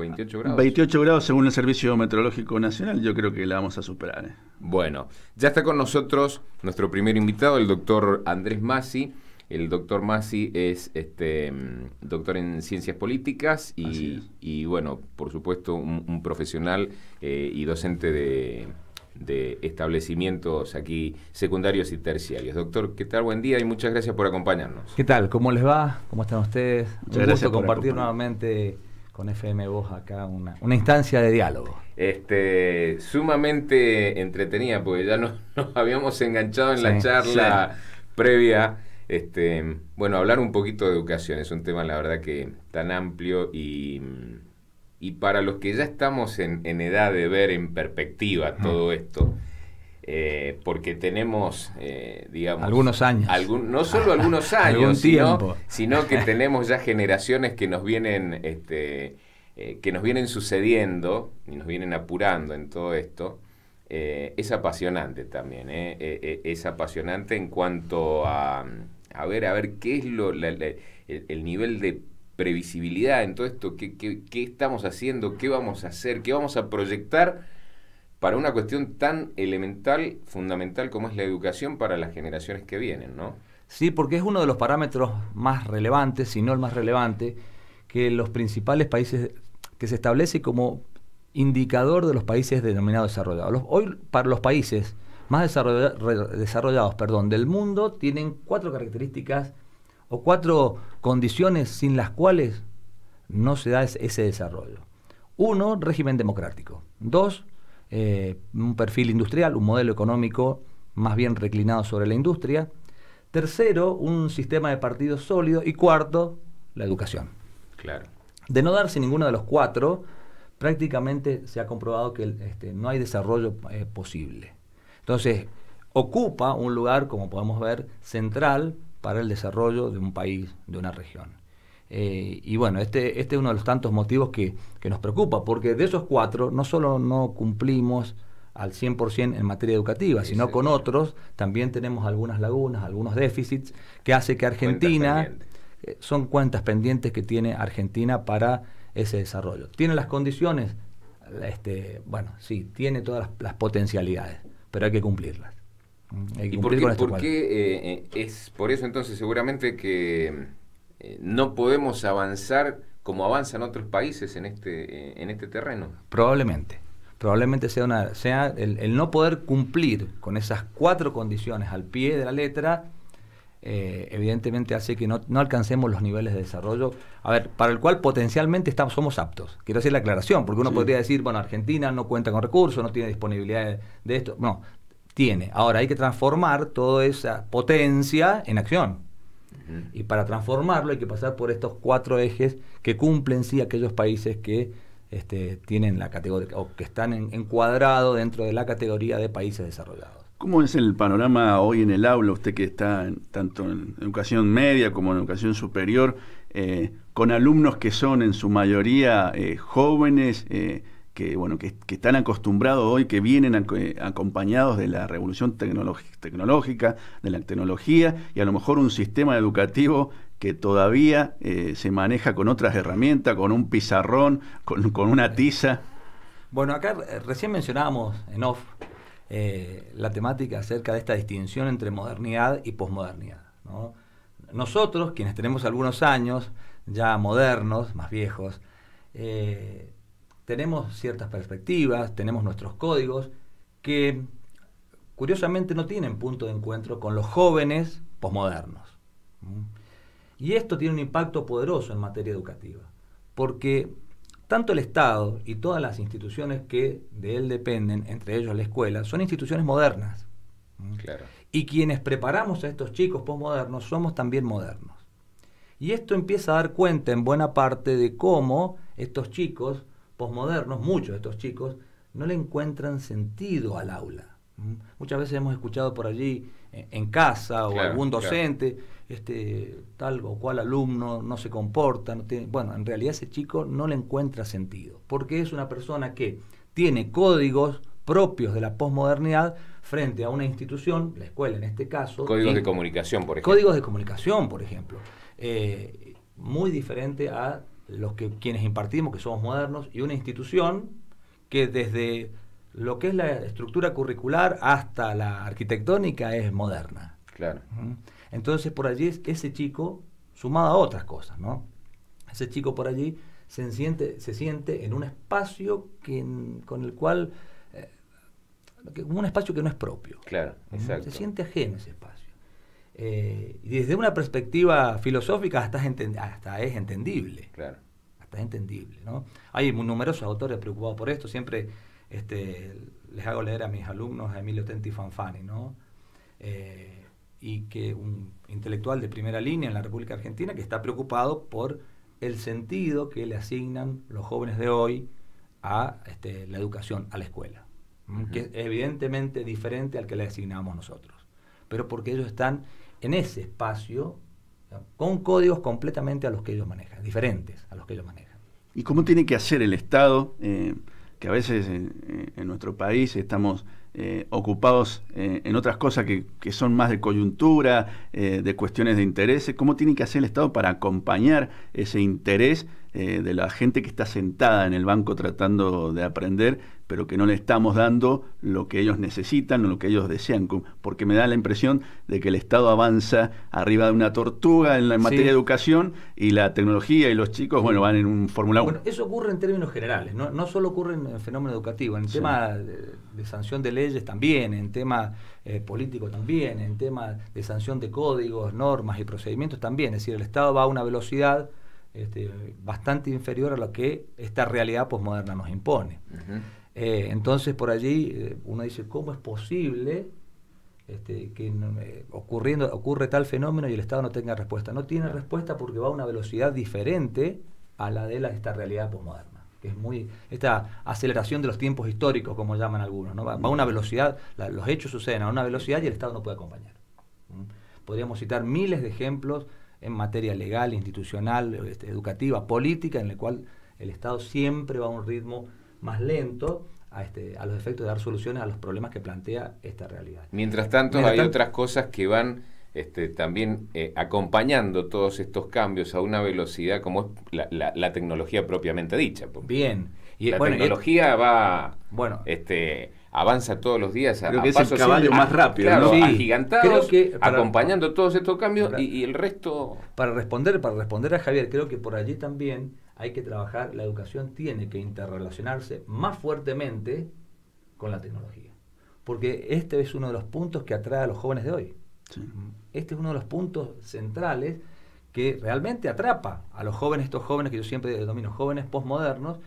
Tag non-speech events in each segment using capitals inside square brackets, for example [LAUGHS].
28 grados. 28 grados según el Servicio Meteorológico Nacional, yo creo que la vamos a superar. ¿eh? Bueno, ya está con nosotros nuestro primer invitado, el doctor Andrés Masi. El doctor Masi es este, doctor en ciencias políticas y, bueno, por supuesto, un, profesional eh, y docente de, establecimientos aquí secundarios y terciarios. Doctor, ¿qué tal? Buen día y muchas gracias por acompañarnos. ¿Qué tal? ¿Cómo les va? ¿Cómo están ustedes? un gusto compartir nuevamente con FM Voz acá una, una instancia de diálogo. Este, sumamente entretenida, porque ya nos, [LAUGHS] nos habíamos enganchado en la charla previa. Este, bueno, hablar un poquito de educación es un tema, la verdad, que tan amplio y, y para los que ya estamos en, en edad de ver en perspectiva todo esto. Eh, porque tenemos, eh, digamos... Algunos años. Algún, no solo [LAUGHS] algunos años, sino, que [LAUGHS] tenemos ya generaciones que nos vienen... Este, eh, que nos vienen sucediendo y nos vienen apurando en todo esto, es apasionante también. es apasionante en cuanto a, a ver, a ver qué es lo, el, nivel de previsibilidad en todo esto, qué, qué estamos haciendo, qué vamos a hacer, qué vamos a proyectar para una cuestión tan elemental, fundamental como es la educación para las generaciones que vienen, ¿no? Sí, porque es uno de los parámetros más relevantes, si no el más relevante, que los principales países que se establece como indicador de los países denominados desarrollados. hoy, para los países más desarrollados perdón, del mundo, tienen cuatro características o cuatro condiciones sin las cuales no se da ese desarrollo. Uno, régimen democrático. Dos, eh, un perfil industrial, un modelo económico más bien reclinado sobre la industria. Tercero, un sistema de partidos sólido. Y cuarto, la educación. Claro. De no darse ninguno de los cuatro, prácticamente se ha comprobado que este, no hay desarrollo eh, posible. Entonces, ocupa un lugar, como podemos ver, central para el desarrollo de un país, de una región. Eh, y bueno, este, este es uno de los tantos motivos que, nos preocupa, porque de esos cuatro no solo no cumplimos al 100% en materia educativa, sino con otros también tenemos algunas lagunas, algunos déficits, que hace que Argentina, eh, son cuentas pendientes que tiene Argentina para ese desarrollo. Tiene las condiciones, este, bueno, sí, tiene todas las, potencialidades, pero hay que cumplirlas. Mm, ¿Y por qué, este eh, es por eso entonces seguramente que eh, no podemos avanzar como avanzan otros países en este, eh, en este terreno. Probablemente. Probablemente sea, una, sea el, no poder cumplir con esas cuatro condiciones al pie de la letra, eh, evidentemente hace que no, alcancemos los niveles de desarrollo, a ver, para el cual potencialmente estamos, somos aptos. Quiero hacer la aclaración, porque uno podría decir, bueno, Argentina no cuenta con recursos, no tiene disponibilidad de, de esto. No, tiene. Ahora hay que transformar toda esa potencia en acción. Y para transformarlo hay que pasar por estos cuatro ejes que cumplen sí aquellos países que este, tienen la categoría o que están encuadrados dentro de la categoría de países desarrollados. ¿Cómo es el panorama hoy en el aula? Usted que está tanto en educación media como en educación superior, eh, con alumnos que son en su mayoría eh, jóvenes, eh, que, bueno, que, están acostumbrados hoy, que vienen eh, acompañados de la revolución tecnológica, de la tecnología, y a lo mejor un sistema educativo que todavía eh, se maneja con otras herramientas, con un pizarrón, con, una tiza. Bueno, acá recién mencionábamos en off eh, la temática acerca de esta distinción entre modernidad y posmodernidad. Nosotros, quienes tenemos algunos años, ya modernos, más viejos, tenemos ciertas perspectivas, tenemos nuestros códigos que curiosamente no tienen punto de encuentro con los jóvenes posmodernos. Y esto tiene un impacto poderoso en materia educativa, porque tanto el Estado y todas las instituciones que de él dependen, entre ellos la escuela, son instituciones modernas. Y quienes preparamos a estos chicos posmodernos somos también modernos. Y esto empieza a dar cuenta en buena parte de cómo estos chicos posmodernos, muchos de estos chicos, no le encuentran sentido al aula. ¿Mm? Muchas veces hemos escuchado por allí, eh, en, casa o algún docente, este tal o cual alumno no se comporta. bueno, en realidad ese chico no le encuentra sentido, porque es una persona que tiene códigos propios de la posmodernidad frente a una institución, la escuela en este caso. Códigos de comunicación, por ejemplo. Códigos de comunicación, por ejemplo. muy diferente a los que quienes impartimos, que somos modernos, y una institución que desde lo que es la estructura curricular hasta la arquitectónica es moderna. Claro. Entonces por allí ese chico, sumado a otras cosas, ¿no? Ese chico por allí se siente, se siente en un espacio que, con el cual, eh, un espacio que no es propio. Claro, exacto. Se siente ajeno ese espacio eh, desde una perspectiva filosófica hasta, es entendible. Hasta entendible, ¿no? Hay numerosos autores preocupados por esto. Siempre este, les hago leer a mis alumnos a Emilio Tenti Fanfani, ¿no? Eh, y que un intelectual de primera línea en la República Argentina que está preocupado por el sentido que le asignan los jóvenes de hoy a este, la educación, a la escuela, que es evidentemente diferente al que le asignamos nosotros, pero porque ellos están en ese espacio con códigos completamente a los que ellos manejan, diferentes a los que ellos manejan. ¿Y cómo tiene que hacer el Estado, eh, que a veces eh, eh, en, nuestro país estamos ocupados en otras cosas que, que, son más de coyuntura, de cuestiones de intereses, cómo tiene que hacer el Estado para acompañar ese interés de la gente que está sentada en el banco tratando de aprender pero que no le estamos dando lo que ellos necesitan o lo que ellos desean, porque me da la impresión de que el Estado avanza arriba de una tortuga en la materia de educación y la tecnología y los chicos, bueno, van en un Fórmula 1. Bueno, eso ocurre en términos generales, no, no solo ocurre en el fenómeno educativo, en el tema de, sanción de leyes también, en tema eh, político también, en tema de sanción de códigos, normas y procedimientos también, es decir, el Estado va a una velocidad este, bastante inferior a lo que esta realidad posmoderna nos impone. Eh, entonces por allí eh, uno dice, ¿cómo es posible este, que ocurriendo, ocurre tal fenómeno y el Estado no tenga respuesta? No tiene respuesta porque va a una velocidad diferente a la de esta realidad posmoderna, que es muy esta aceleración de los tiempos históricos, como llaman algunos, va, a una velocidad, los hechos suceden a una velocidad y el Estado no puede acompañar. Podríamos citar miles de ejemplos en materia legal, institucional, este, educativa, política, en el cual el Estado siempre va a un ritmo más lento a, este, a los efectos de dar soluciones a los problemas que plantea esta realidad. Mientras tanto, hay otras cosas que van este, también eh, acompañando todos estos cambios a una velocidad como es la, tecnología propiamente dicha. Bien. Y, la tecnología va bueno, este, avanza todos los días a, creo que caballo más rápido, claro, acompañando todos estos cambios y, y, el resto. Para responder, para responder a Javier, creo que por allí también hay que trabajar, la educación tiene que interrelacionarse más fuertemente con la tecnología. Porque este es uno de los puntos que atrae a los jóvenes de hoy. Este es uno de los puntos centrales que realmente atrapa a los jóvenes, estos jóvenes que yo siempre denomino jóvenes posmodernos,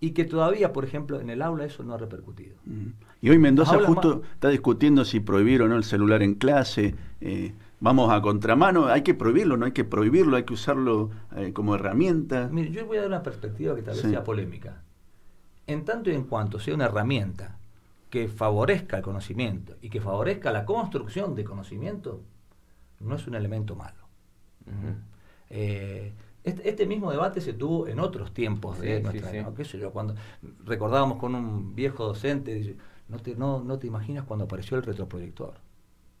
y que todavía, por ejemplo, en el aula eso no ha repercutido. Mm. Y hoy Mendoza justo está discutiendo si prohibir o no el celular en clase. Eh, vamos a contramano, hay que prohibirlo, no hay que prohibirlo, hay que usarlo eh, como herramienta. Mire, yo voy a dar una perspectiva que tal vez sea polémica. En tanto y en cuanto sea una herramienta que favorezca el conocimiento y que favorezca la construcción de conocimiento, no es un elemento malo. Eh, este, este, mismo debate se tuvo en otros tiempos de nuestra Cuando recordábamos con un viejo docente, no te imaginas cuando apareció el retroproyector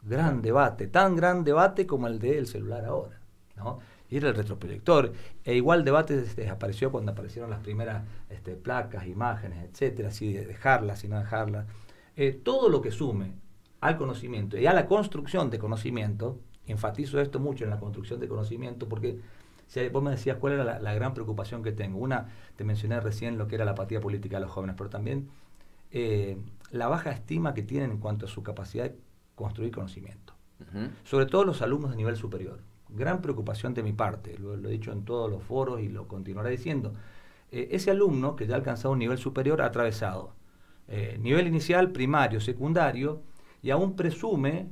gran debate, tan gran debate como el del el celular ahora, ¿no? Y era el retroproyector. E igual debate desapareció cuando aparecieron las primeras este, placas, imágenes, etcétera, si dejarlas, si no dejarlas. Eh, todo lo que sume al conocimiento y a la construcción de conocimiento, enfatizo esto mucho en la construcción de conocimiento, porque si vos me decías cuál era la, gran preocupación que tengo. Una, te mencioné recién lo que era la apatía política de los jóvenes, pero también eh, la baja estima que tienen en cuanto a su capacidad construir conocimiento. Sobre todo los alumnos de nivel superior. Gran preocupación de mi parte, lo, he dicho en todos los foros y lo continuaré diciendo. Eh, ese alumno que ya ha alcanzado un nivel superior ha atravesado eh, nivel inicial, primario, secundario, y aún presume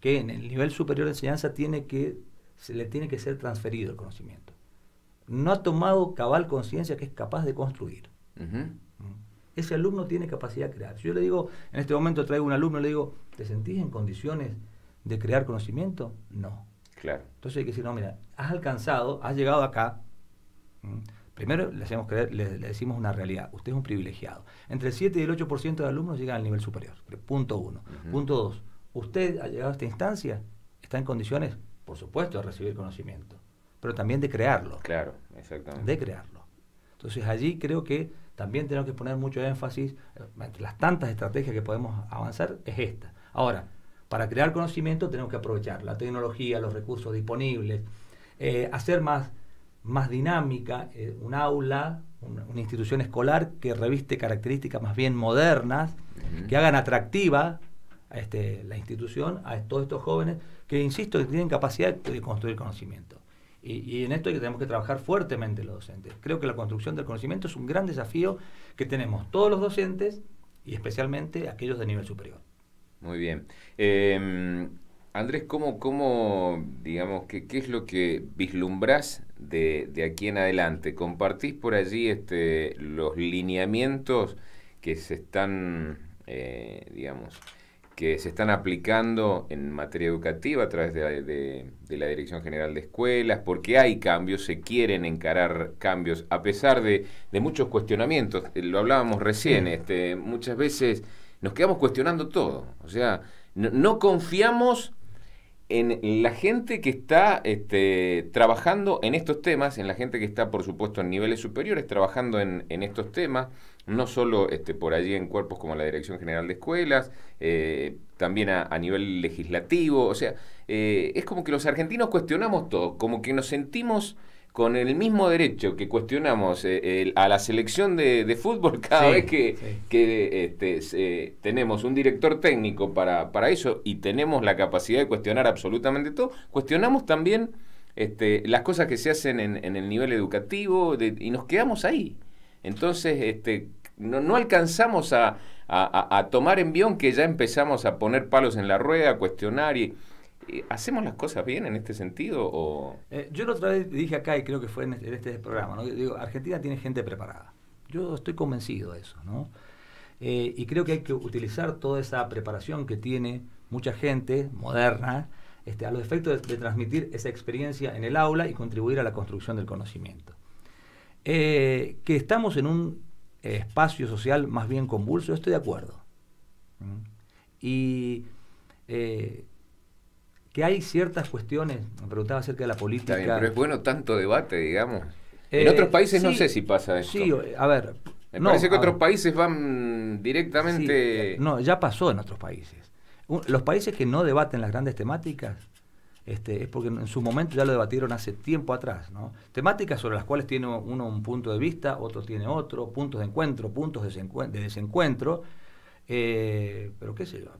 que en el nivel superior de enseñanza tiene que, se le tiene que ser transferido el conocimiento. No ha tomado cabal conciencia que es capaz de construir ese alumno tiene capacidad de crear. Si yo le digo, en este momento traigo un alumno, le digo, ¿te sentís en condiciones de crear conocimiento? No. Claro. Entonces hay que decir, no, mira, has alcanzado, has llegado acá. Primero le, hacemos creer, le, decimos una realidad. Usted es un privilegiado. Entre el 7 y el 8% de alumnos llegan al nivel superior. Punto uno. Punto dos. Usted ha llegado a esta instancia, está en condiciones, por supuesto, de recibir conocimiento, pero también de crearlo. Claro, exactamente. De crearlo. Entonces allí creo que también tenemos que poner mucho énfasis, eh, entre las tantas estrategias que podemos avanzar, es esta. Ahora, para crear conocimiento tenemos que aprovechar la tecnología, los recursos disponibles, eh, hacer más, más dinámica eh, un aula, una, institución escolar que reviste características más bien modernas, que hagan atractiva este, la institución a todos estos jóvenes que, insisto, tienen capacidad de construir conocimiento. Y, en esto tenemos que trabajar fuertemente los docentes. Creo que la construcción del conocimiento es un gran desafío que tenemos todos los docentes y especialmente aquellos de nivel superior. Muy bien. Em, Andrés, ¿cómo, cómo digamos, qué es lo que vislumbras de, aquí en adelante? ¿Compartís por allí este, los lineamientos que se están, eh, digamos, que se están aplicando en materia educativa a través de la, Dirección General de Escuelas, porque hay cambios, se quieren encarar cambios, a pesar de, muchos cuestionamientos. Eh, lo hablábamos recién, este, muchas veces nos quedamos cuestionando todo. O sea, no, confiamos en la gente que está este, trabajando en estos temas, en la gente que está, por supuesto, en niveles superiores trabajando en estos temas no solo este, por allí en cuerpos como la Dirección General de Escuelas, eh, también a, nivel legislativo, o sea, eh, es como que los argentinos cuestionamos todo, como que nos sentimos con el mismo derecho que cuestionamos eh, a la selección de, fútbol [LAUGHS] cada vez que, este, tenemos un director técnico para, eso y tenemos la capacidad de cuestionar absolutamente todo, cuestionamos también este, las cosas que se hacen en, el nivel educativo y nos quedamos ahí. Entonces, este, no, alcanzamos a, tomar envión que ya empezamos a poner palos en la rueda, a cuestionar y... ¿Hacemos las cosas bien en este sentido? Eh, yo la otra vez dije acá, y creo que fue este, en este, programa, ¿no? Digo, Argentina tiene gente preparada. Yo estoy convencido de eso, ¿no? Eh, y creo que hay que utilizar toda esa preparación que tiene mucha gente moderna este, a los efectos de transmitir esa experiencia en el aula y contribuir a la construcción del conocimiento. Eh, que estamos en un eh, espacio social más bien convulso, estoy de acuerdo. Mm. Y eh, que hay ciertas cuestiones, me preguntaba acerca de la política. pero es bueno tanto debate, digamos. en otros países no sé si pasa esto. Sí, a ver. Me parece que otros países van directamente. no, ya pasó en otros países. Los países que no debaten las grandes temáticas este, es porque en su momento ya lo debatieron hace tiempo atrás. ¿no? Temáticas sobre las cuales tiene uno un punto de vista, otro tiene otro, puntos de encuentro, puntos de desencuentro. Eh, pero qué sé yo,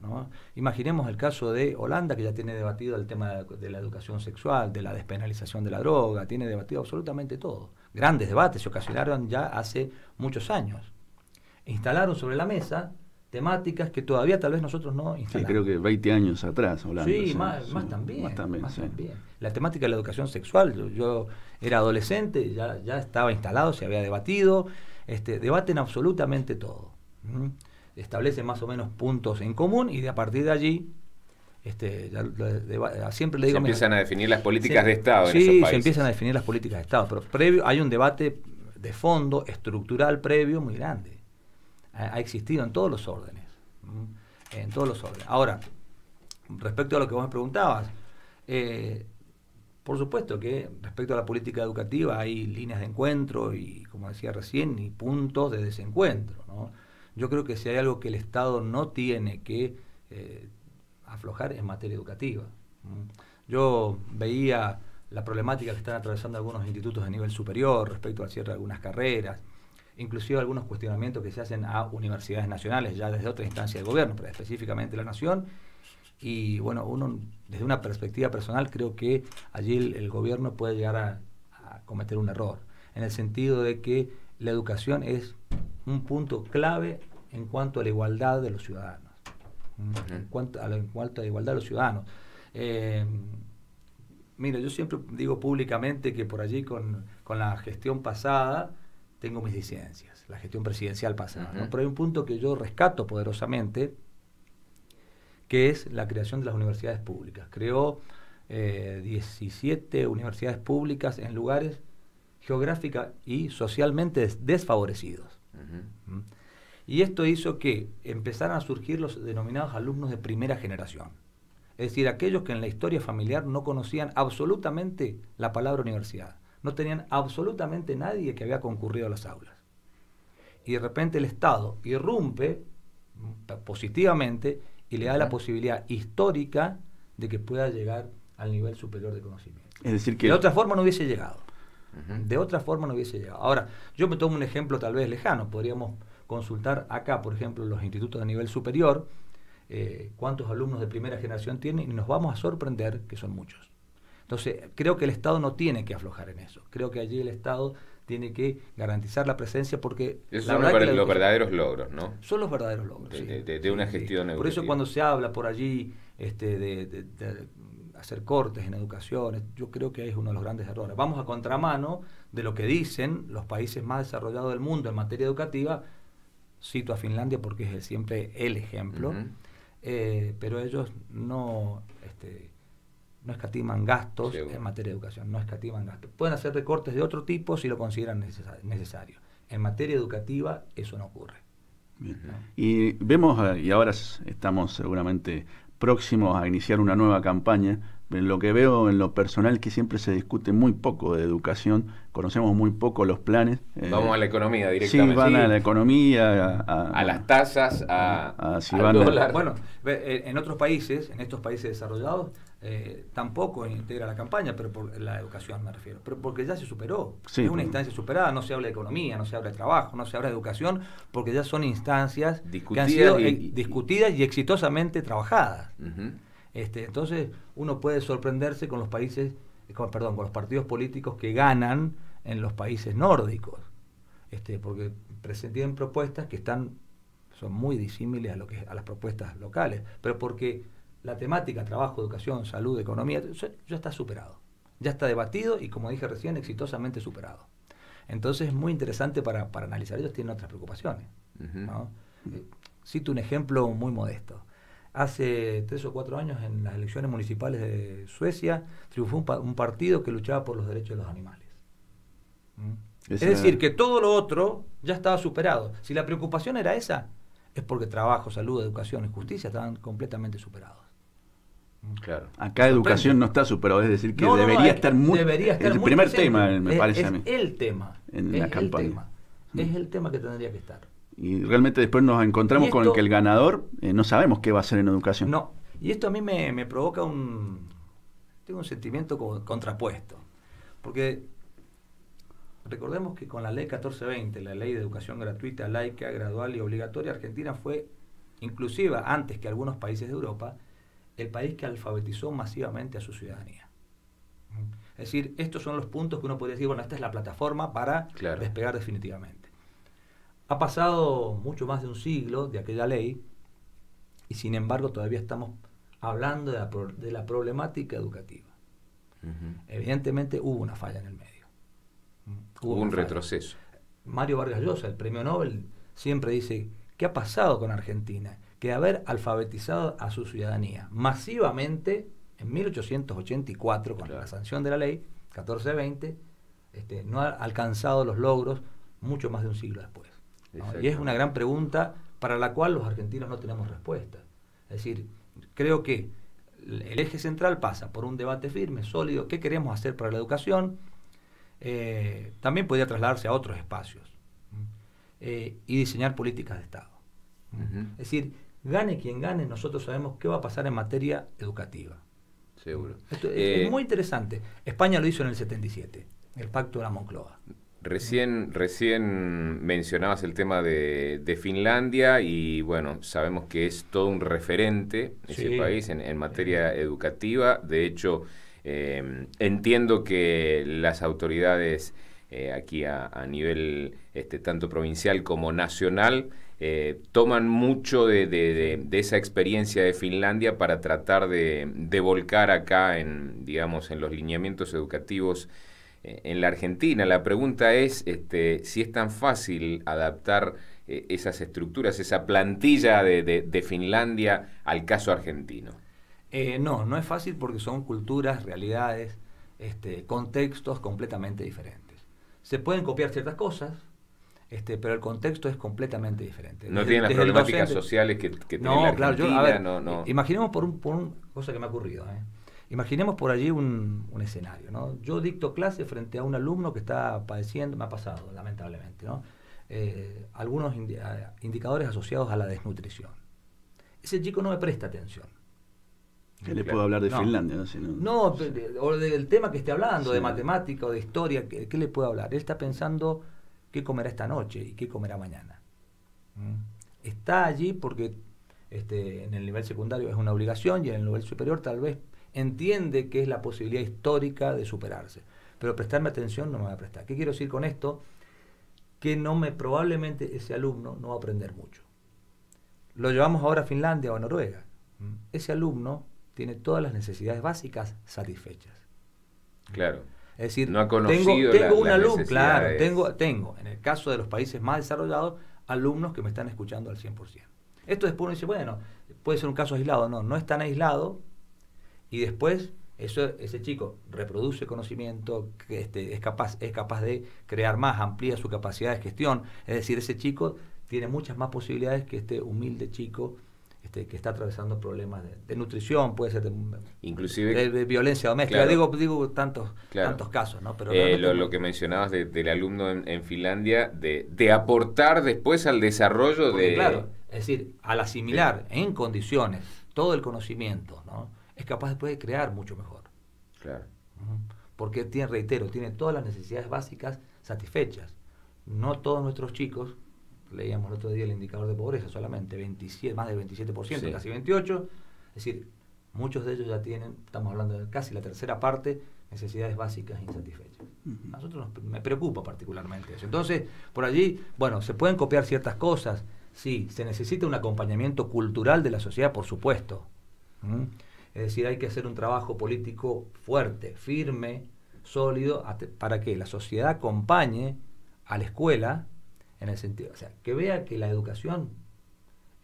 Imaginemos el caso de Holanda, que ya tiene debatido el tema de la educación sexual, de la despenalización de la droga, tiene debatido absolutamente todo. Grandes debates se ocasionaron ya hace muchos años. Instalaron sobre la mesa temáticas que todavía tal vez nosotros no instalamos. Sí, creo que 20 años atrás hablando. Sí, más, más, también. Más, también, La temática de la educación sexual, yo, era adolescente, ya, ya estaba instalado, se había debatido, este, debaten absolutamente todo. Establecen más o menos puntos en común y de, a partir de allí... Este, siempre le digo, se empiezan a definir las políticas de Estado. En se empiezan a definir las políticas de Estado, pero previo hay un debate de fondo, estructural previo, muy grande ha existido en todos los órdenes. En todos los órdenes. Ahora, respecto a lo que vos me preguntabas, eh, por supuesto que respecto a la política educativa hay líneas de encuentro y, como decía recién, puntos de desencuentro. Yo creo que si hay algo que el Estado no tiene que eh, aflojar es materia educativa. Yo veía la problemática que están atravesando algunos institutos de nivel superior respecto al cierre de algunas carreras inclusive algunos cuestionamientos que se hacen a universidades nacionales, ya desde otra instancia del gobierno, pero específicamente la nación. Y bueno, uno desde una perspectiva personal creo que allí el, gobierno puede llegar a, cometer un error, en el sentido de que la educación es un punto clave en cuanto a la igualdad de los ciudadanos, en, cuanto a la, igualdad de los ciudadanos. Eh, yo siempre digo públicamente que por allí con, con la gestión pasada, tengo mis disidencias, la gestión presidencial pasada. Pero hay un punto que yo rescato poderosamente, que es la creación de las universidades públicas. Creó 17 eh, universidades públicas en lugares geográficas y socialmente desfavorecidos. ¿Mm? Y esto hizo que empezaran a surgir los denominados alumnos de primera generación. Es decir, aquellos que en la historia familiar no conocían absolutamente la palabra universidad no tenían absolutamente nadie que había concurrido a las aulas. Y de repente el Estado irrumpe positivamente y le da la posibilidad histórica de que pueda llegar al nivel superior de conocimiento. Es decir, que... De otra forma no hubiese llegado. De otra forma no hubiese llegado. Ahora, yo me tomo un ejemplo tal vez lejano. Podríamos consultar acá, por ejemplo, los institutos de nivel superior, eh, cuántos alumnos de primera generación tienen y nos vamos a sorprender que son muchos. Entonces, creo que el Estado no tiene que aflojar en eso. Creo que allí el Estado tiene que garantizar la presencia porque... Esos son los, verdaderos logros, ¿no? Son los verdaderos logros. De, una gestión educativa. Por eso cuando se habla por allí este, de, hacer cortes en educación, yo creo que es uno de los grandes errores. Vamos a contramano de lo que dicen los países más desarrollados del mundo en materia educativa. Cito a Finlandia porque es siempre el ejemplo. Eh, pero ellos no... Este, no escatiman gastos en materia de educación, no escatiman gastos. Pueden hacer recortes de otro tipo si lo consideran necesario. En materia educativa eso no ocurre. Y vemos, eh, y ahora estamos seguramente próximos a iniciar una nueva campaña. En lo que veo en lo personal que siempre se discute muy poco de educación, conocemos muy poco los planes. Eh, Vamos a la economía directamente. Sí, van a la economía, a, las tasas, a, bueno, eh, en otros países, en estos países desarrollados, eh, tampoco integra la campaña, pero por la educación me refiero, pero porque ya se superó. es una instancia superada, no se habla de economía, no se habla de trabajo, no se habla de educación, porque ya son instancias que han sido discutidas y exitosamente trabajadas. este, entonces, uno puede sorprenderse con los países, eh, perdón, con los partidos políticos que ganan en los países nórdicos, este, porque presentan propuestas que están son muy disímiles a lo que a las propuestas locales, pero porque la temática trabajo, educación, salud, economía, ya está superado. Ya está debatido y, como dije recién, exitosamente superado. Entonces es muy interesante para, analizar. Ellos tienen otras preocupaciones. Eh, cito un ejemplo muy modesto. Hace tres o cuatro años, en las elecciones municipales de Suecia, triunfó un, partido que luchaba por los derechos de los animales. Es decir, que todo lo otro ya estaba superado. Si la preocupación era esa, es porque trabajo, salud, educación y justicia estaban completamente superados. Acá educación no está superado, es decir, que debería, estar muy, el primer tema, me parece a mí. El tema. En es la el campaña. Tema. Mm. Es el tema que tendría que estar. Y realmente después nos encontramos con el que el ganador eh, no sabemos qué va a hacer en educación. No. Y esto a mí me, provoca un. Tengo un sentimiento contrapuesto. Porque recordemos que con la ley 1420, la ley de educación gratuita, laica, gradual y obligatoria, Argentina fue, inclusiva antes que algunos países de Europa, el país que alfabetizó masivamente a su ciudadanía. Es decir, estos son los puntos que uno podría decir, bueno, esta es la plataforma para despegar definitivamente. Ha pasado mucho más de un siglo de aquella ley y sin embargo todavía estamos hablando de la, problemática educativa. Evidentemente hubo una falla en el medio. Hubo, un retroceso. Mario Vargas Llosa, el premio Nobel, siempre dice, ¿qué ha pasado con Argentina? que haber alfabetizado a su ciudadanía masivamente en 1884 con la sanción de la ley 1420, este, no ha alcanzado los logros mucho más de un siglo después. Y es una gran pregunta para la cual los argentinos no tenemos respuesta. Es decir, creo que el eje central pasa por un debate firme, sólido, qué queremos hacer para la educación, eh, también podría trasladarse a otros espacios eh, y diseñar políticas de Estado. Es decir, gane quien gane, nosotros sabemos qué va a pasar en materia educativa. Seguro. es, eh, muy interesante. España lo hizo en el 77, el pacto de la Moncloa. Recién, recién mencionabas el tema de, Finlandia y bueno, sabemos que es todo un referente ese país en, materia educativa. De hecho, em, entiendo que las autoridades eh, aquí a, nivel este, tanto provincial como nacional eh, toman mucho de, esa experiencia de Finlandia para tratar de, volcar acá en, digamos, en los lineamientos educativos eh, en la Argentina. La pregunta es este, si es tan fácil adaptar eh, esas estructuras, esa plantilla de, Finlandia al caso argentino. no, no es fácil porque son culturas, realidades, este, contextos completamente diferentes. Se pueden copiar ciertas cosas, este, pero el contexto es completamente diferente. No tiene las problemáticas sociales que, no, la claro, yo, no, Imaginemos por, un, por una cosa que me ha ocurrido. ¿eh? Imaginemos por allí un, escenario. ¿no? Yo dicto clase frente a un alumno que está padeciendo, me ha pasado, lamentablemente, ¿no? Eh, algunos eh, indicadores asociados a la desnutrición. Ese chico no me presta atención. ¿Qué le puedo hablar de Finlandia, ¿no? o, del tema que esté hablando, de matemática o de historia, ¿qué, ¿qué le puedo hablar? Él está pensando ¿Qué comerá esta noche y qué comerá mañana? ¿Mm? Está allí porque este, en el nivel secundario es una obligación y en el nivel superior tal vez entiende que es la posibilidad histórica de superarse. Pero prestarme atención no me va a prestar. ¿Qué quiero decir con esto? Que no me, probablemente ese alumno no va a aprender mucho. Lo llevamos ahora a Finlandia o a Noruega. ¿Mm? Ese alumno tiene todas las necesidades básicas satisfechas. Claro. Es decir, no tengo, tengo un alumno, claro, tengo, tengo, en el caso de los países más desarrollados, alumnos que me están escuchando al 100%. Esto después uno dice, bueno, puede ser un caso aislado. No, no es tan aislado. Y después, ese chico reproduce conocimiento, este, es, capaz, es capaz de crear más, amplía su capacidad de gestión. Es decir, ese chico tiene muchas más posibilidades que este humilde chico este, que está atravesando problemas de, nutrición, puede ser de, Inclusive, violencia doméstica. digo, digo tantos, tantos casos, ¿no? Pero eh, lo, que mencionabas del alumno en, Finlandia, de, aportar después al desarrollo de... Claro, es decir, al asimilar en condiciones todo el conocimiento, ¿no? Es capaz después de crear mucho mejor. Claro. Porque tiene, reitero, tiene todas las necesidades básicas satisfechas. No todos nuestros chicos leíamos el otro día el indicador de pobreza solamente, 27, más del 27%, casi 28%. Es decir, muchos de ellos ya tienen, estamos hablando de casi la tercera parte, necesidades básicas insatisfechas. A Nosotros nos, me preocupa particularmente eso. Entonces, por allí, bueno, se pueden copiar ciertas cosas, sí, se necesita un acompañamiento cultural de la sociedad, por supuesto. ¿Mm? Es decir, hay que hacer un trabajo político fuerte, firme, sólido, para que la sociedad acompañe a la escuela en el sentido, o sea, que vea que la educación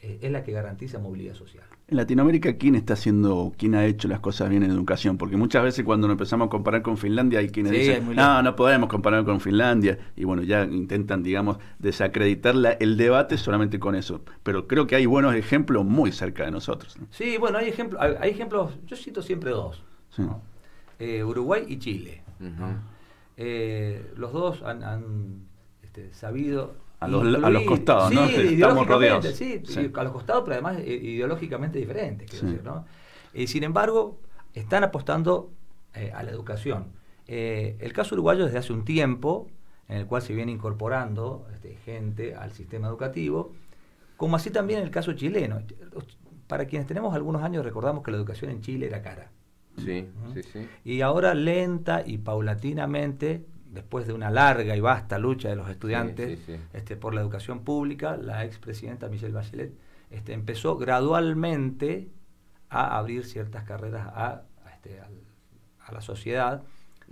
eh, es la que garantiza movilidad social. En Latinoamérica, ¿quién está haciendo, quién ha hecho las cosas bien en educación? Porque muchas veces cuando nos empezamos a comparar con Finlandia hay quienes dicen, no, no podemos comparar con Finlandia. Y bueno, ya intentan, digamos, desacreditar el debate solamente con eso. Pero creo que hay buenos ejemplos muy cerca de nosotros. Sí, bueno, hay, ejemplos, hay, ejemplos, yo cito siempre dos. Eh, Uruguay y Chile. Eh, los dos han, este, sabido a los, costados, ¿no? Estamos rodeados. Sí, a los costados, pero además eh, ideológicamente diferentes, quiero decir, ¿no? Y eh, sin embargo, están apostando eh, a la educación. el caso uruguayo desde hace un tiempo, en el cual se viene incorporando este, gente al sistema educativo, como así también el caso chileno. Para quienes tenemos algunos años recordamos que la educación en Chile era cara. Sí, ¿Mm? sí, sí. Y ahora lenta y paulatinamente después de una larga y vasta lucha de los estudiantes este, por la educación pública, la expresidenta Michelle Bachelet este, empezó gradualmente a abrir ciertas carreras a, este, la sociedad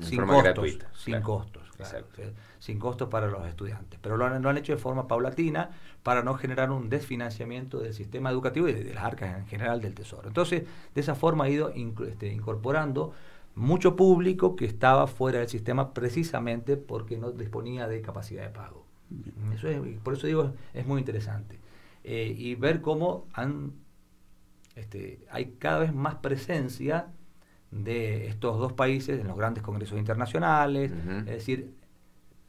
sin costos, sin costos, sin costos para los estudiantes. Pero lo han, hecho de forma paulatina para no generar un desfinanciamiento del sistema educativo y de, las arcas en general del Tesoro. Entonces, de esa forma ha ido incorporando mucho público que estaba fuera del sistema precisamente porque no disponía de capacidad de pago. Eso es, por eso digo, es muy interesante. Eh, y ver cómo han, este, hay cada vez más presencia de estos dos países en los grandes congresos internacionales, es decir,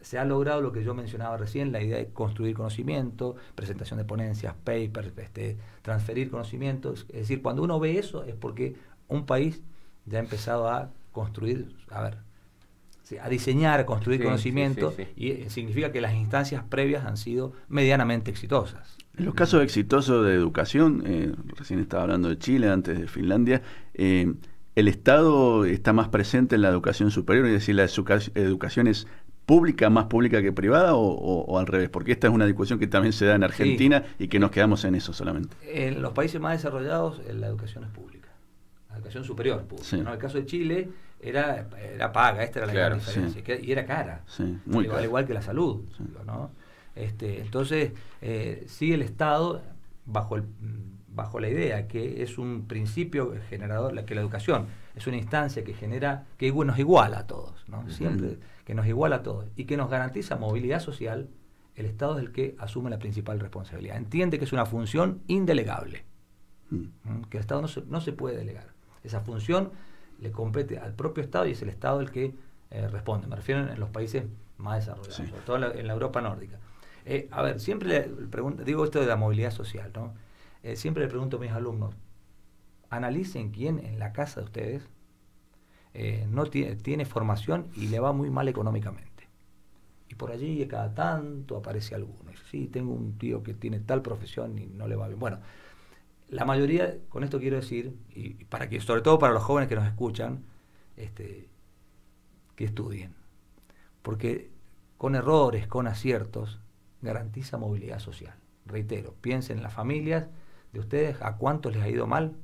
se ha logrado lo que yo mencionaba recién, la idea de construir conocimiento, presentación de ponencias, papers, este, transferir conocimientos. Es decir, cuando uno ve eso es porque un país ya ha empezado a construir, a ver, a diseñar, a construir conocimiento, y eh, significa que las instancias previas han sido medianamente exitosas. En los casos exitosos de educación, eh, recién estaba hablando de Chile, antes de Finlandia, eh, el Estado está más presente en la educación superior, es decir, la educación es pública, más pública que privada o, al revés? Porque esta es una discusión que también se da en Argentina y que nos quedamos en eso solamente. En los países más desarrollados la educación es pública educación superior pública. El caso de Chile era, paga, esta era la diferencia, y era cara, muy igual, que la salud. Este, entonces, eh, si el Estado, bajo, el, bajo la idea que es un principio generador, que la educación es una instancia que genera, que nos iguala a todos, siempre, que nos iguala a todos y que nos garantiza movilidad social, el Estado es el que asume la principal responsabilidad. Entiende que es una función indelegable, mm. que el Estado no se, no se puede delegar. Esa función le compete al propio Estado y es el Estado el que eh, responde. Me refiero en los países más desarrollados, sobre todo en la, Europa nórdica. Eh, a ver, siempre le pregunto, digo esto de la movilidad social, ¿no? Eh, siempre le pregunto a mis alumnos, analicen quién en la casa de ustedes no tiene, tiene formación y le va muy mal económicamente. Y por allí cada tanto aparece alguno. Sí, tengo un tío que tiene tal profesión y no le va bien. Bueno, la mayoría, con esto quiero decir, y para que, sobre todo para los jóvenes que nos escuchan, este, que estudien. Porque con errores, con aciertos, garantiza movilidad social. Reitero, piensen en las familias de ustedes, a cuántos les ha ido mal,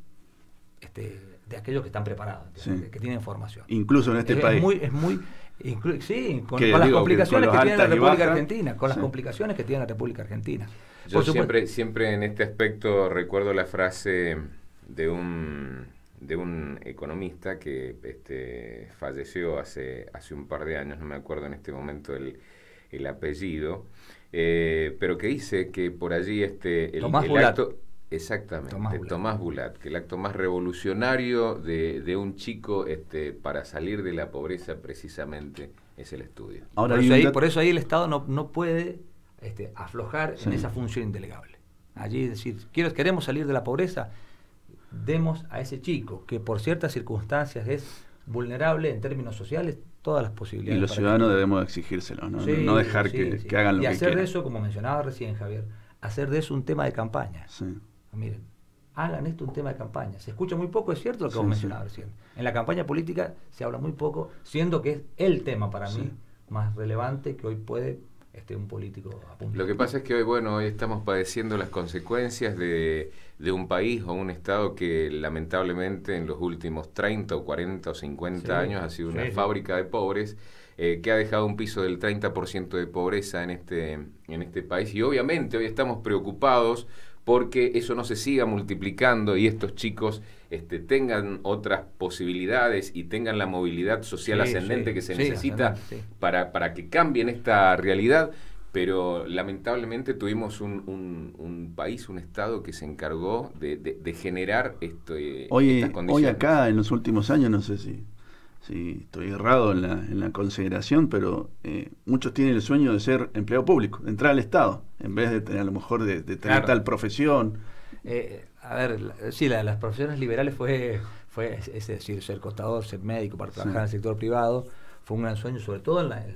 este, de aquellos que están preparados, que tienen formación. Incluso en este país. muy, es muy sí, con, las complicaciones que, tiene la República Argentina, con las complicaciones que tiene la República Argentina. Yo siempre, siempre en este aspecto recuerdo la frase de un, de un economista que este, falleció hace, hace un par de años, no me acuerdo en este momento el, apellido, eh, pero que dice que por allí este, el, Tomás acto... Exactamente, Tomás Bulat. que el acto más revolucionario de, de un chico este, para salir de la pobreza precisamente es el estudio. Ahora, por, eso ahí, por eso ahí el Estado no, no puede este, aflojar en esa función indelegable. Allí decir, quiero, queremos salir de la pobreza, demos a ese chico, que por ciertas circunstancias es vulnerable en términos sociales, todas las posibilidades. Y los ciudadanos debemos exigírselo ¿no? dejar que, hagan lo que Y hacer de eso, como mencionaba recién Javier, hacer de eso un tema de campaña. Miren, hagan esto un tema de campaña. Se escucha muy poco, es cierto lo que vos mencionabas recién. En la campaña política se habla muy poco, siendo que es el tema para mí más relevante que hoy puede este, un político Lo que pasa es que hoy, bueno, hoy estamos padeciendo las consecuencias de, un país o un Estado que lamentablemente en los últimos 30 o 40 o 50 años ha sido una fábrica de pobres. Eh, que ha dejado un piso del 30% de pobreza en este, en este país. Y obviamente hoy estamos preocupados porque eso no se siga multiplicando y estos chicos este, tengan otras posibilidades y tengan la movilidad social ascendente que se necesita para, para que cambien esta realidad. Pero lamentablemente tuvimos un, un, país, un Estado que se encargó de, generar esto hoy, Hoy acá, en los últimos años, no sé si, si estoy errado en la, en la consideración, pero eh, muchos tienen el sueño de ser empleado público, de entrar al Estado, en vez de tener a lo mejor de, tener tal profesión. Eh, a ver, sí, las profesiones liberales fue, fue es, decir, ser costador, ser médico, para trabajar en el sector privado, fue un gran sueño, sobre todo en el,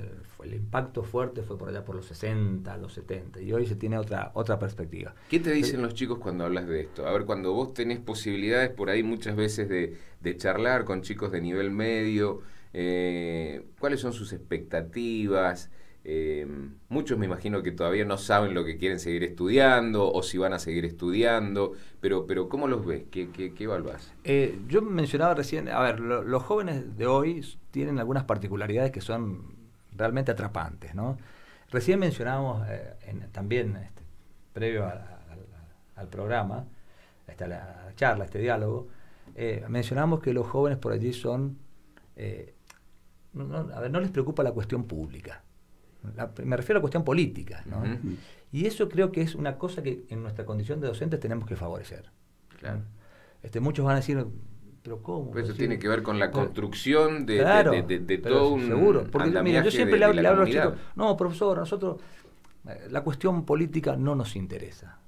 impacto fuerte fue por allá por los 60, los 70, y hoy se tiene otra, otra perspectiva. ¿Qué te dicen los chicos cuando hablas de esto? A ver, cuando vos tenés posibilidades por ahí muchas veces de, charlar con chicos de nivel medio, eh, ¿cuáles son sus expectativas? Em, muchos me imagino que todavía no saben lo que quieren seguir estudiando o si van a seguir estudiando, pero, pero ¿cómo los ves? ¿Qué, qué, qué eh, yo mencionaba recién, a ver, los jóvenes de hoy tienen algunas particularidades que son realmente atrapantes, ¿no? Recién mencionábamos eh, también, este, previo al programa, a la charla, a este diálogo, eh, mencionamos que los jóvenes por allí son... a ver, no les preocupa la cuestión pública me refiero a la cuestión política. Y eso creo que es una cosa que en nuestra condición de docentes tenemos que favorecer. Este, muchos van a decir, pero ¿cómo? eso tiene que ver con la construcción de, de, todo un. Seguro, porque mira, yo siempre le, hablo a los chicos, no, profesor, nosotros eh, la cuestión política no nos interesa.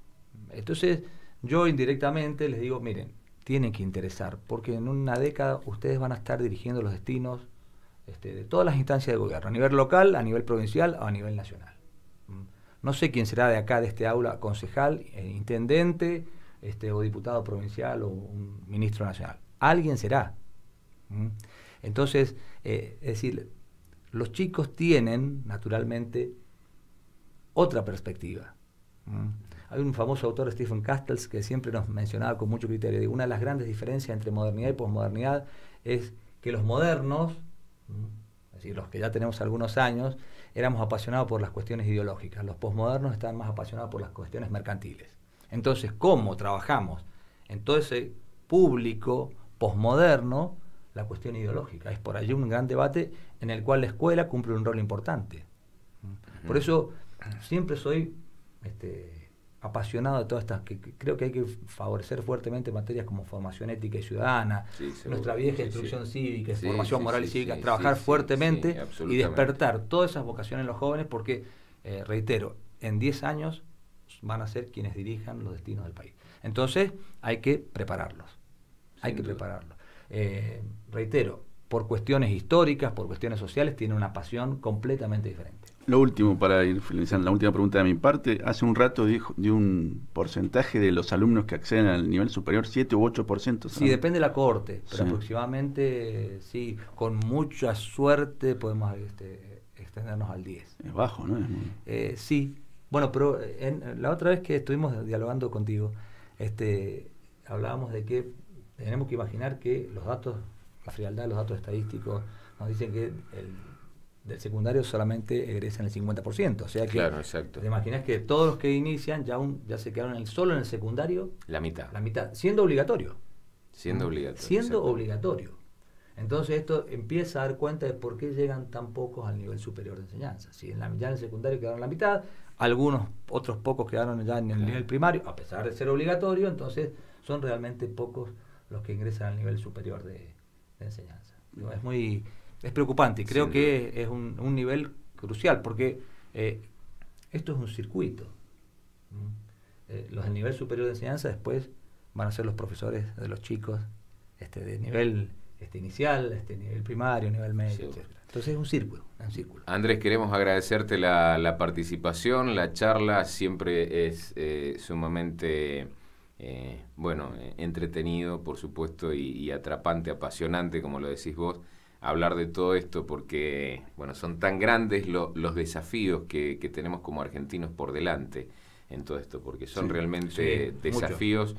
Entonces, yo indirectamente les digo, miren, tienen que interesar, porque en una década ustedes van a estar dirigiendo los destinos este, de todas las instancias de gobierno, a nivel local, a nivel provincial o a nivel nacional. Mm. No sé quién será de acá, de este aula, concejal, eh, intendente este, o diputado provincial o un ministro nacional. Alguien será. Mm. Entonces, eh, es decir, los chicos tienen, naturalmente, otra perspectiva. Mm. Hay un famoso autor, Stephen Castles, que siempre nos mencionaba con mucho criterio, una de las grandes diferencias entre modernidad y posmodernidad es que los modernos es decir, los que ya tenemos algunos años éramos apasionados por las cuestiones ideológicas. Los posmodernos están más apasionados por las cuestiones mercantiles. Entonces, ¿cómo trabajamos en todo ese público posmoderno la cuestión ideológica? Es por allí un gran debate en el cual la escuela cumple un rol importante. ¿Mm? Por eso siempre soy este, apasionado de todas estas, que, creo que hay que favorecer fuertemente materias como formación ética y ciudadana, nuestra vieja instrucción cívica, formación moral y cívica, trabajar fuertemente y despertar todas esas vocaciones en los jóvenes porque, eh, reitero, en 10 años van a ser quienes dirijan los destinos del país. Entonces hay que prepararlos, hay que prepararlos. Eh, reitero, por cuestiones históricas, por cuestiones sociales, tiene una pasión completamente diferente lo último para ir finalizando, la última pregunta de mi parte. Hace un rato dijo de un porcentaje de los alumnos que acceden al nivel superior, 7 u 8%. Sí, depende de la corte, pero aproximadamente, sí, con mucha suerte podemos este, extendernos al 10. Es bajo, ¿no? Eh, sí, bueno, pero en, la otra vez que estuvimos dialogando contigo, este, hablábamos de que tenemos que imaginar que los datos, la frialdad de los datos estadísticos, nos dicen que el del secundario solamente egresan el 50%. O sea que te imaginas que todos los que inician ya, un, ya se quedaron solo en el secundario. La mitad. La mitad, siendo obligatorio. Siendo obligatorio. Siendo obligatorio. Entonces esto empieza a dar cuenta de por qué llegan tan pocos al nivel superior de enseñanza. Si en la, mitad en el secundario quedaron la mitad, algunos otros pocos quedaron ya en el nivel primario, a pesar de ser obligatorio, entonces son realmente pocos los que ingresan al nivel superior de enseñanza. Es muy es preocupante y creo que es un, nivel crucial porque eh, esto es un circuito. Eh, los del nivel superior de enseñanza después van a ser los profesores de los chicos este, de nivel este inicial, este nivel primario, nivel medio, Entonces es un círculo, un círculo. Andrés, queremos agradecerte la, participación, la charla siempre es eh, sumamente bueno, entretenido, por supuesto, y, atrapante, apasionante, como lo decís vos hablar de todo esto porque, bueno, son tan grandes los desafíos que, que, tenemos como argentinos por delante en todo esto, porque son realmente desafíos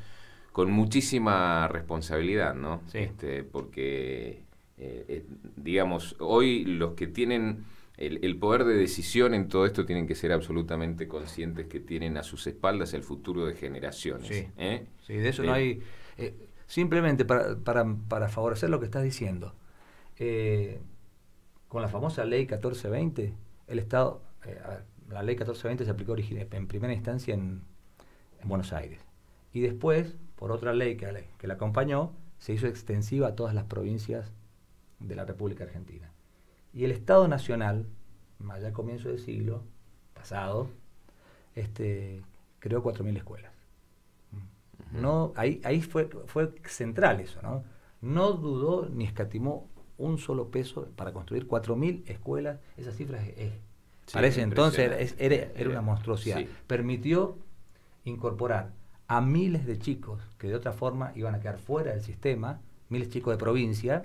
con muchísima responsabilidad, ¿no? Este, porque, eh, eh, digamos, hoy los que tienen... El, poder de decisión en todo esto tienen que ser absolutamente conscientes que tienen a sus espaldas el futuro de generaciones. ¿eh? de eso no hay... simplemente para, para, para favorecer lo que estás diciendo, eh, con la famosa ley 1420, el Estado, eh, la ley 1420 se aplicó en primera instancia en, Buenos Aires. Y después, por otra ley que, que la acompañó, se hizo extensiva a todas las provincias de la República Argentina. Y el Estado Nacional, más allá comienzo del siglo pasado, este, creó 4.000 escuelas. No, ahí ahí fue, fue central eso, ¿no? No dudó ni escatimó un solo peso para construir 4.000 escuelas. Esa cifra es, es entonces era, una monstruosidad. Permitió incorporar a miles de chicos que de otra forma iban a quedar fuera del sistema, miles de chicos de provincia,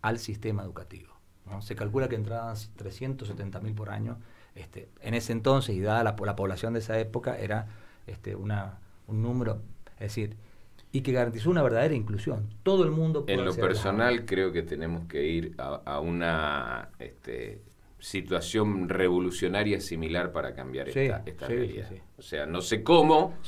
al sistema educativo. ¿no? Se calcula que entraban 370.000 por año. Este, en ese entonces, y dada la, población de esa época, era este, un número, es decir, y que garantizó una verdadera inclusión. Todo el mundo puede En lo personal creo que tenemos que ir a, una este, situación revolucionaria similar para cambiar esta, realidad. o sea, no sé cómo, no,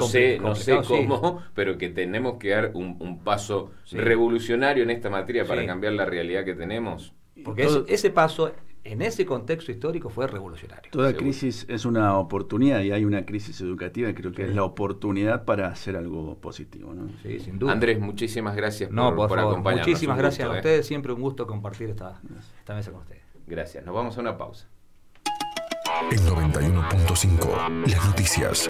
sé, no sé cómo, pero que tenemos que dar un, paso revolucionario en esta materia para cambiar la realidad que tenemos. Porque ese paso en ese contexto histórico fue revolucionario. Toda crisis es una oportunidad y hay una crisis educativa, creo que es la oportunidad para hacer algo positivo. Sí, sin duda. Andrés, muchísimas gracias por, acompañarnos. Muchísimas gracias a ¿eh? ustedes, siempre un gusto compartir esta, mesa con ustedes. Gracias, nos vamos a una pausa. El 91.5, las noticias.